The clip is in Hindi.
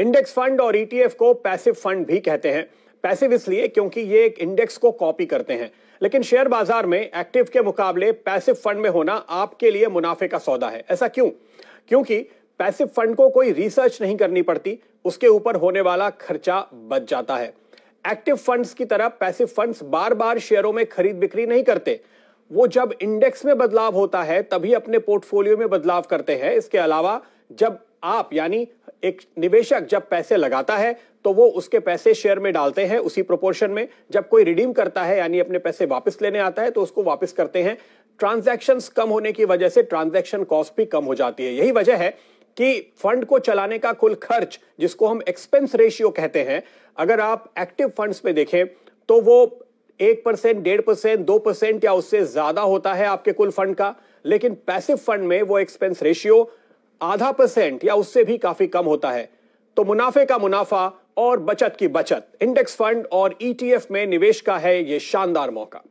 इंडेक्स फंड और ईटीएफ e को पैसिव फंड भी कहते हैं पैसिव इसलिए क्योंकि ये एक इंडेक्स को कॉपी करते हैं लेकिन शेयर बाजार में एक्टिव के मुकाबले पैसिव फंड में होना आपके लिए मुनाफे का सौदा है ऐसा क्यों क्योंकि पैसिव फंड को कोई रिसर्च नहीं करनी पड़ती उसके ऊपर होने वाला खर्चा बच जाता है एक्टिव फंड्स की तरह पैसिव फंड्स बार बार शेयरों में खरीद बिक्री नहीं करते वो जब इंडेक्स में बदलाव होता है तभी अपने पोर्टफोलियो में बदलाव करते हैं इसके अलावा जब आप यानी एक निवेशक जब पैसे लगाता है तो वो उसके पैसे शेयर में डालते हैं उसी प्रोपोर्शन में जब कोई रिडीम करता है यानी अपने पैसे वापस लेने आता है तो उसको वापस करते हैं ट्रांजेक्शन कम होने की वजह से ट्रांजैक्शन कॉस्ट भी कम हो जाती है यही वजह है कि फंड को चलाने का कुल खर्च जिसको हम एक्सपेंस रेशियो कहते हैं अगर आप एक्टिव फंड्स में देखें तो वो एक परसेंट डेढ़ परसेंट दो परसेंट या उससे ज्यादा होता है आपके कुल फंड का लेकिन पैसिव फंड में वो एक्सपेंस रेशियो आधा परसेंट या उससे भी काफी कम होता है तो मुनाफे का मुनाफा और बचत की बचत इंडेक्स फंड और ईटीएफ e में निवेश का है यह शानदार मौका